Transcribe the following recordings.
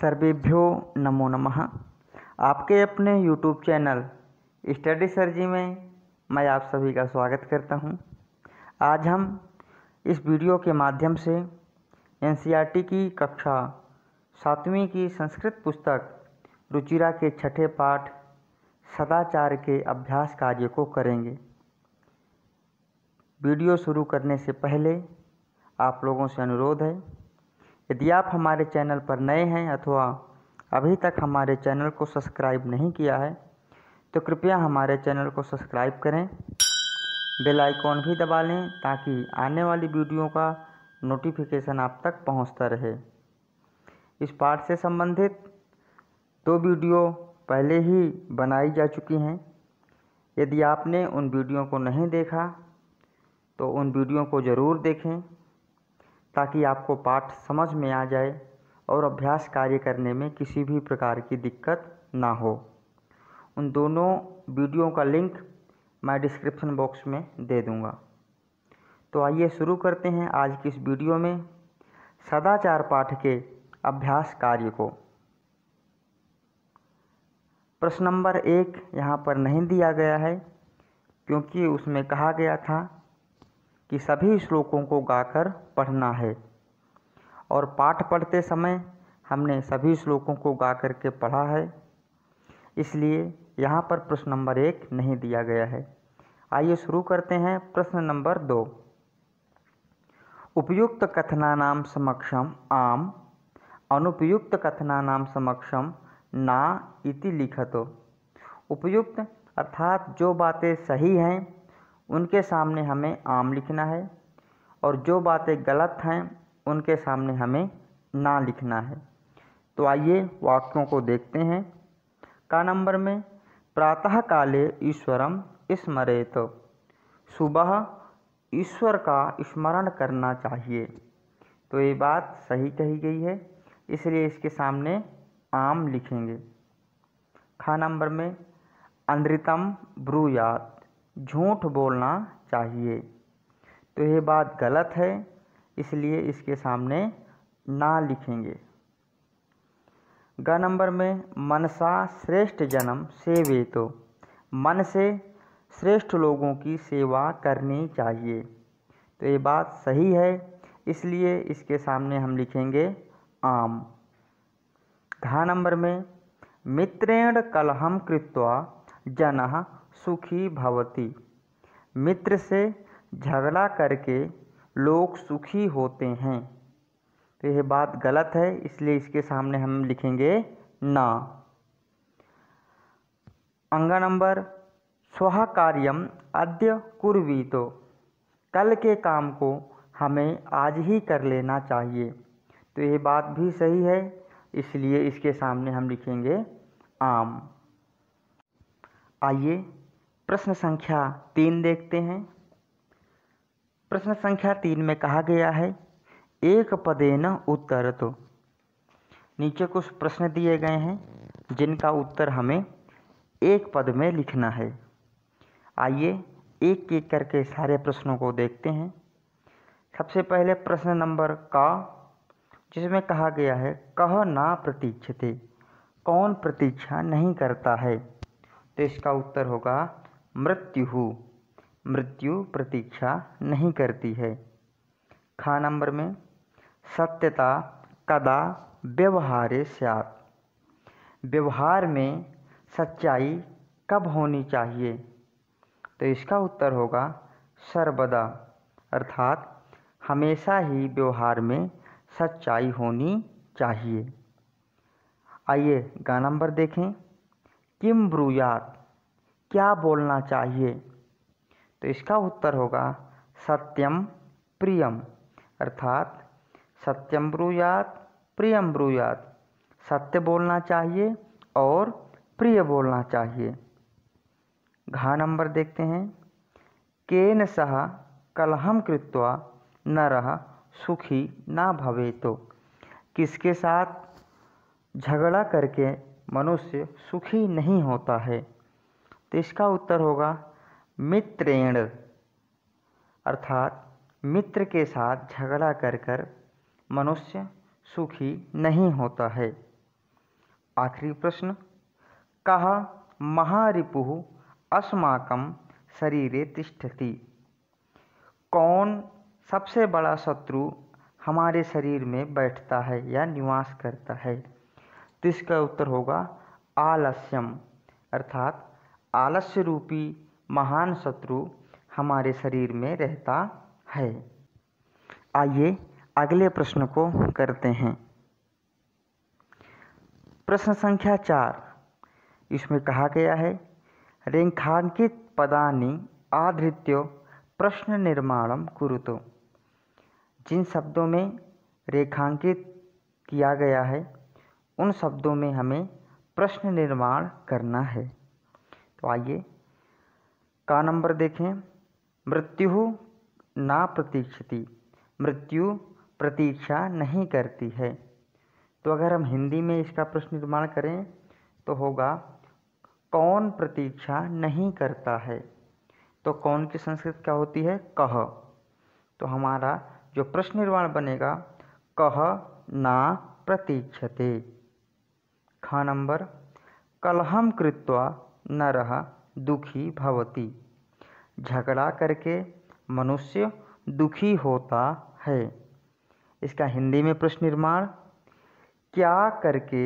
सर्वेभ्यो नमो नमः आपके अपने YouTube चैनल स्टडी सर्जी में मैं आप सभी का स्वागत करता हूं। आज हम इस वीडियो के माध्यम से एन की कक्षा सातवीं की संस्कृत पुस्तक रुचिरा के छठे पाठ सदाचार के अभ्यास कार्य को करेंगे वीडियो शुरू करने से पहले आप लोगों से अनुरोध है यदि आप हमारे चैनल पर नए हैं अथवा अभी तक हमारे चैनल को सब्सक्राइब नहीं किया है तो कृपया हमारे चैनल को सब्सक्राइब करें बेल आइकॉन भी दबा लें ताकि आने वाली वीडियो का नोटिफिकेशन आप तक पहुंचता रहे इस पाठ से संबंधित दो वीडियो पहले ही बनाई जा चुकी हैं यदि आपने उन वीडियो को नहीं देखा तो उन वीडियो को ज़रूर देखें ताकि आपको पाठ समझ में आ जाए और अभ्यास कार्य करने में किसी भी प्रकार की दिक्कत ना हो उन दोनों वीडियो का लिंक मैं डिस्क्रिप्शन बॉक्स में दे दूँगा तो आइए शुरू करते हैं आज की इस वीडियो में सदाचार पाठ के अभ्यास कार्य को प्रश्न नंबर एक यहाँ पर नहीं दिया गया है क्योंकि उसमें कहा गया था कि सभी श्लोकों को गाकर पढ़ना है और पाठ पढ़ते समय हमने सभी श्लोकों को गा करके पढ़ा है इसलिए यहाँ पर प्रश्न नंबर एक नहीं दिया गया है आइए शुरू करते हैं प्रश्न नंबर दो उपयुक्त कथनानाम समक्षम आम अनुपयुक्त कथनानाम समक्षम ना इति लिखतो उपयुक्त अर्थात जो बातें सही हैं उनके सामने हमें आम लिखना है और जो बातें गलत हैं उनके सामने हमें ना लिखना है तो आइए वाक्यों को देखते हैं का नंबर में प्रातः काले ईश्वरम स्मरेत सुबह ईश्वर का स्मरण करना चाहिए तो ये बात सही कही गई है इसलिए इसके सामने आम लिखेंगे खा नंबर में अंधृतम ब्रूयात झूठ बोलना चाहिए तो ये बात गलत है इसलिए इसके सामने ना लिखेंगे ग नंबर में मनसा श्रेष्ठ जन्म सेवे तो मन से श्रेष्ठ लोगों की सेवा करनी चाहिए तो ये बात सही है इसलिए इसके सामने हम लिखेंगे आम घा नंबर में मित्रेण कलहम कृत्वा जन सुखी भवति मित्र से झगड़ा करके लोग सुखी होते हैं तो यह बात गलत है इसलिए इसके सामने हम लिखेंगे ना अंग नंबर स्व कार्यम अद्य तो कल के काम को हमें आज ही कर लेना चाहिए तो यह बात भी सही है इसलिए इसके सामने हम लिखेंगे आम आइए प्रश्न संख्या तीन देखते हैं प्रश्न संख्या तीन में कहा गया है एक पदे न उत्तर तो नीचे कुछ प्रश्न दिए गए हैं जिनका उत्तर हमें एक पद में लिखना है आइए एक एक करके सारे प्रश्नों को देखते हैं सबसे पहले प्रश्न नंबर का जिसमें कहा गया है कह ना प्रतीक्षते कौन प्रतीक्षा नहीं करता है तो इसका उत्तर होगा मृत्यु मृत्यु प्रतीक्षा नहीं करती है ख नंबर में सत्यता कदा व्यवहारे सात व्यवहार में सच्चाई कब होनी चाहिए तो इसका उत्तर होगा सर्वदा अर्थात हमेशा ही व्यवहार में सच्चाई होनी चाहिए आइए गा नंबर देखें किम ब्रुयात क्या बोलना चाहिए तो इसका उत्तर होगा सत्यम प्रियम अर्थात सत्यम ब्रूयात प्रियम ब्रूयात सत्य बोलना चाहिए और प्रिय बोलना चाहिए घा नंबर देखते हैं केन सह कलहम कृत्वा न रह सुखी ना भवे तो किसके साथ झगड़ा करके मनुष्य सुखी नहीं होता है तो इसका उत्तर होगा मित्रेण अर्थात मित्र के साथ झगड़ा कर कर मनुष्य सुखी नहीं होता है आखिरी प्रश्न कहा महारिपु अस्माक शरीरे तिष्ठति कौन सबसे बड़ा शत्रु हमारे शरीर में बैठता है या निवास करता है तो इसका उत्तर होगा आलस्यम अर्थात आलस्य रूपी महान शत्रु हमारे शरीर में रहता है आइए अगले प्रश्न को करते हैं प्रश्न संख्या चार इसमें कहा गया है रेखांकित पदानी आधृत्य प्रश्न निर्माणम कुरुतो जिन शब्दों में रेखांकित किया गया है उन शब्दों में हमें प्रश्न निर्माण करना है तो आइए का नंबर देखें मृत्यु ना प्रतीक्षती मृत्यु प्रतीक्षा नहीं करती है तो अगर हम हिंदी में इसका प्रश्न निर्माण करें तो होगा कौन प्रतीक्षा नहीं करता है तो कौन की संस्कृत क्या होती है कह तो हमारा जो प्रश्न निर्माण बनेगा कह ना प्रतीक्षते ख नंबर कलहम कृत्वा न रहा दुखी भवति झगड़ा करके मनुष्य दुखी होता है इसका हिंदी में प्रश्न निर्माण क्या करके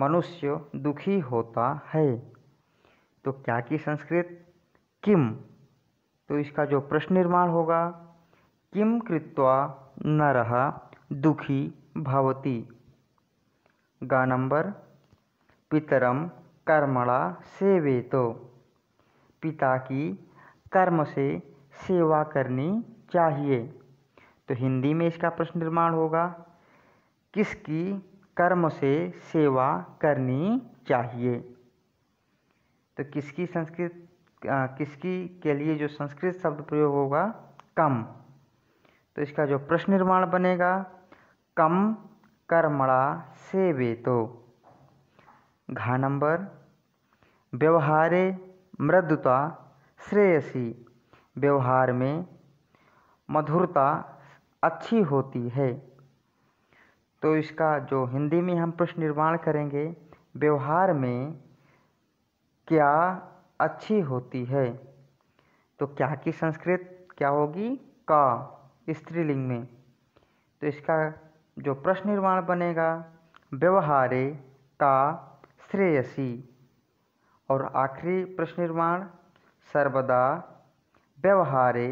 मनुष्य दुखी होता है तो क्या की संस्कृत किम तो इसका जो प्रश्न निर्माण होगा किम कृत्वा न रहा दुखी भवती गा नंबर पितरम कर्मणा सेवे तो पिता की कर्म से सेवा करनी चाहिए तो हिंदी में इसका प्रश्न निर्माण होगा किसकी कर्म से सेवा करनी चाहिए तो किसकी संस्कृत किसकी के लिए जो संस्कृत शब्द प्रयोग होगा कम तो इसका जो प्रश्न निर्माण बनेगा कम कर्मणा सेवे तो घा नंबर व्यवहारे मृदुता श्रेयसी व्यवहार में मधुरता अच्छी होती है तो इसका जो हिंदी में हम प्रश्न निर्माण करेंगे व्यवहार में क्या अच्छी होती है तो क्या की संस्कृत क्या होगी का स्त्रीलिंग में तो इसका जो प्रश्न निर्माण बनेगा व्यवहारे का श्रेयसी और आखिरी प्रश्न निर्माण सर्वदा व्यवहारे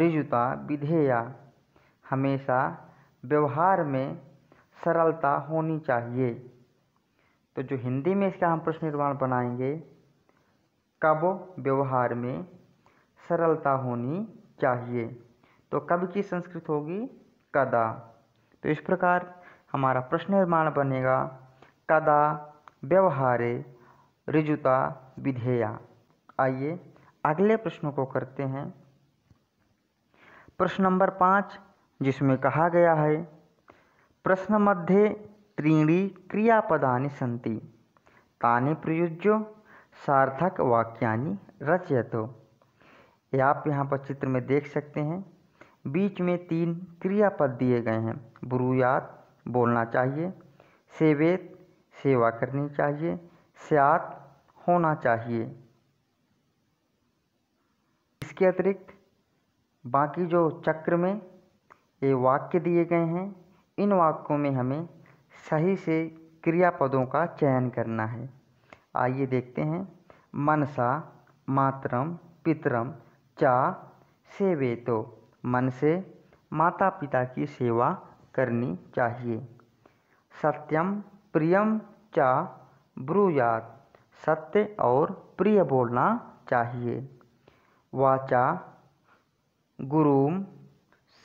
ऋजुता विधेया हमेशा व्यवहार में सरलता होनी चाहिए तो जो हिंदी में इसका हम प्रश्न निर्माण बनाएंगे कब व्यवहार में सरलता होनी चाहिए तो कब की संस्कृत होगी कदा तो इस प्रकार हमारा प्रश्न निर्माण बनेगा कदा व्यवहारे ऋजुता विधेया आइए अगले प्रश्नों को करते हैं प्रश्न नंबर पाँच जिसमें कहा गया है प्रश्न मध्य त्रीणी क्रियापदा सी ताने प्रयुज्यो सार्थक वाक्यानि रचयतो ये आप यहाँ पर चित्र में देख सकते हैं बीच में तीन क्रियापद दिए गए हैं ब्रुयात बोलना चाहिए सेवेत सेवा करनी चाहिए सियात होना चाहिए इसके अतिरिक्त बाकी जो चक्र में ये वाक्य दिए गए हैं इन वाक्यों में हमें सही से क्रियापदों का चयन करना है आइए देखते हैं मनसा मातरम पितरम चा सेवे तो मन से माता पिता की सेवा करनी चाहिए सत्यम प्रियम क्या ब्रूयात सत्य और प्रिय बोलना चाहिए वाचा गुरुम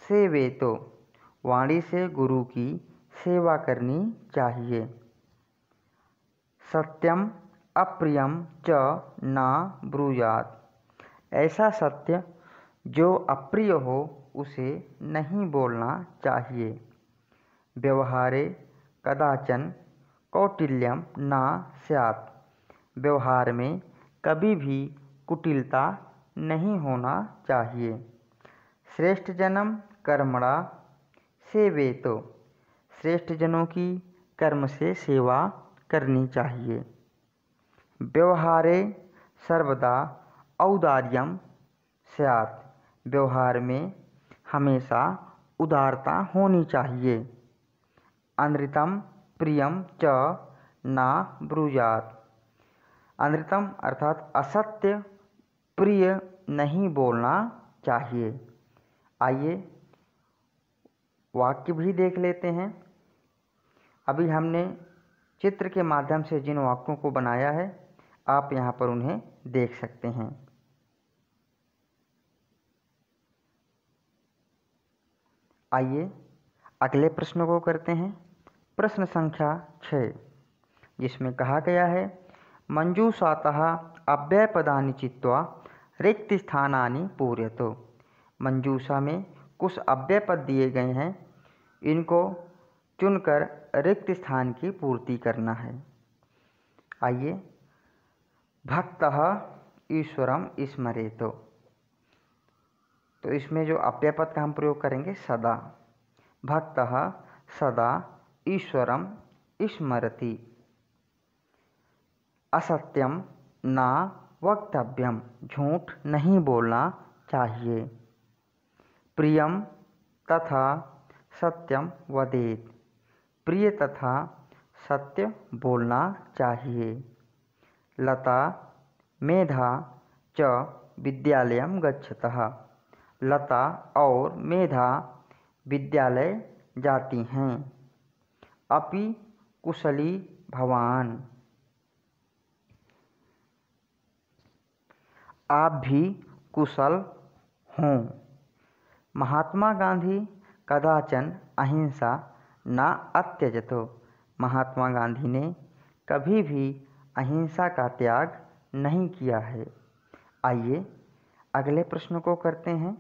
सेवे तो वाणी से गुरु की सेवा करनी चाहिए सत्यम अप्रियम च ना ब्रूयात ऐसा सत्य जो अप्रिय हो उसे नहीं बोलना चाहिए व्यवहारे कदाचन कौटिल्यम ना स्यात् व्यवहार में कभी भी कुटिलता नहीं होना चाहिए श्रेष्ठ जन्म कर्मणा सेवे तो श्रेष्ठ जनों की कर्म से सेवा करनी चाहिए व्यवहारे सर्वदा औदार्यम स्यात् व्यवहार में हमेशा उदारता होनी चाहिए अनृतम प्रियम च ना ब्रुजात अनृतम अर्थात असत्य प्रिय नहीं बोलना चाहिए आइए वाक्य भी देख लेते हैं अभी हमने चित्र के माध्यम से जिन वाक्यों को बनाया है आप यहाँ पर उन्हें देख सकते हैं आइए अगले प्रश्न को करते हैं प्रश्न संख्या छः जिसमें कहा गया है मंजूषातः अव्यय पदा चित्वा रिक्त स्थानानि पूरे तो मंजूषा में कुछ अव्यय पद दिए गए हैं इनको चुनकर रिक्त स्थान की पूर्ति करना है आइए भक्त ईश्वरम स्मरे तो तो इसमें जो अव्यय पद का हम प्रयोग करेंगे सदा भक्त सदा ईश्वर स्मरति असत्यम ना वक्तव्यम झूठ नहीं बोलना चाहिए प्रियम तथा सत्यम वदेत प्रिय तथा सत्य बोलना चाहिए लता मेधा च विद्यालय गच्छत लता और मेधा विद्यालय जाती हैं अपि कुशली भवान आप भी कुशल हों महात्मा गांधी कदाचन अहिंसा न अत्यजतो महात्मा गांधी ने कभी भी अहिंसा का त्याग नहीं किया है आइए अगले प्रश्न को करते हैं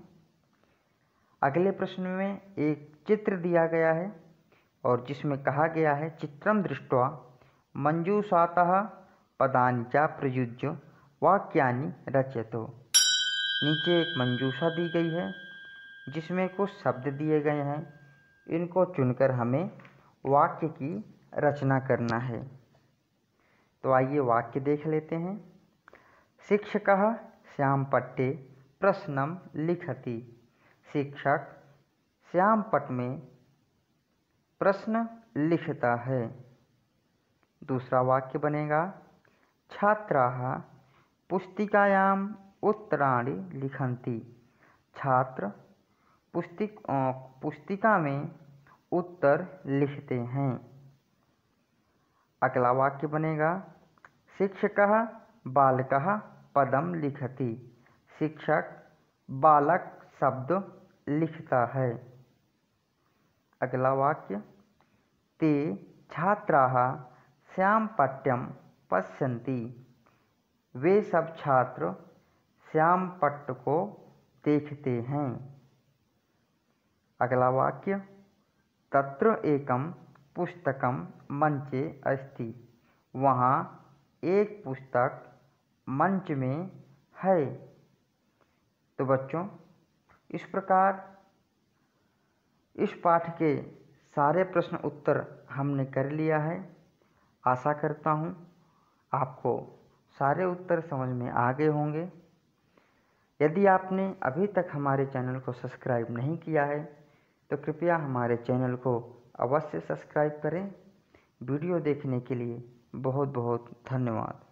अगले प्रश्न में एक चित्र दिया गया है और जिसमें कहा गया है चित्रम दृष्टवा मंजूषातः पदान प्रयुज्य वाक्यानि रचित नीचे एक मंजूषा दी गई है जिसमें कुछ शब्द दिए गए हैं इनको चुनकर हमें वाक्य की रचना करना है तो आइए वाक्य देख लेते हैं शिक्षक श्याम पट्टे प्रश्नम लिखती शिक्षक श्याम पट में प्रश्न लिखता है दूसरा वाक्य बनेगा छात्रा पुस्तिकायाम उत्तराणि लिखती छात्र पुस्तिक पुस्तिका में उत्तर लिखते हैं अगला वाक्य बनेगा शिक्षक बालक पदम लिखती शिक्षक बालक शब्द लिखता है अगला वाक्य ते छात्रा श्यामपट्यम पश्यन्ति वे सब छात्र श्यामपट्ट को देखते हैं अगला वाक्य तत्र एकम पुस्तकम मंचे अस्ति वहाँ एक पुस्तक मंच में है तो बच्चों इस प्रकार इस पाठ के सारे प्रश्न उत्तर हमने कर लिया है आशा करता हूँ आपको सारे उत्तर समझ में आ गए होंगे यदि आपने अभी तक हमारे चैनल को सब्सक्राइब नहीं किया है तो कृपया हमारे चैनल को अवश्य सब्सक्राइब करें वीडियो देखने के लिए बहुत बहुत धन्यवाद